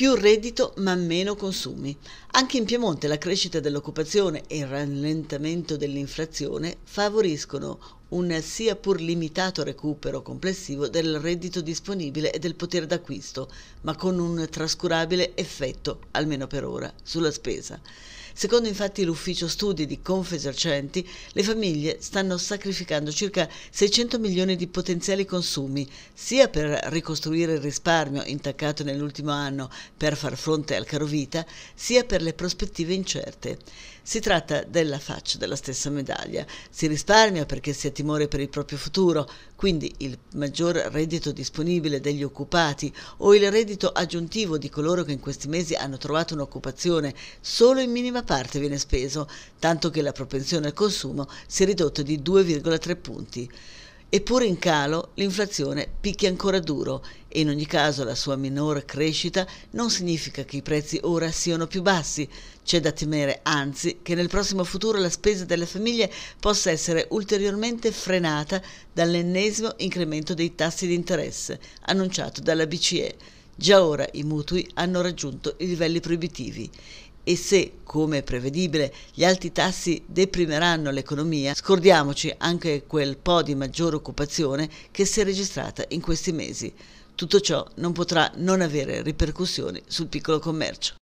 più reddito ma meno consumi anche in Piemonte la crescita dell'occupazione e il rallentamento dell'inflazione favoriscono un sia pur limitato recupero complessivo del reddito disponibile e del potere d'acquisto, ma con un trascurabile effetto, almeno per ora, sulla spesa. Secondo infatti l'ufficio studi di Confesercenti, le famiglie stanno sacrificando circa 600 milioni di potenziali consumi, sia per ricostruire il risparmio intaccato nell'ultimo anno per far fronte al caro vita, sia per le delle prospettive incerte. Si tratta della faccia della stessa medaglia. Si risparmia perché si ha timore per il proprio futuro, quindi il maggior reddito disponibile degli occupati o il reddito aggiuntivo di coloro che in questi mesi hanno trovato un'occupazione solo in minima parte viene speso, tanto che la propensione al consumo si è ridotta di 2,3 punti. Eppure in calo l'inflazione picchia ancora duro e in ogni caso la sua minore crescita non significa che i prezzi ora siano più bassi. C'è da temere anzi che nel prossimo futuro la spesa delle famiglie possa essere ulteriormente frenata dall'ennesimo incremento dei tassi di interesse annunciato dalla BCE. Già ora i mutui hanno raggiunto i livelli proibitivi e se, come prevedibile, gli alti tassi deprimeranno l'economia, scordiamoci anche quel po' di maggiore occupazione che si è registrata in questi mesi. Tutto ciò non potrà non avere ripercussioni sul piccolo commercio.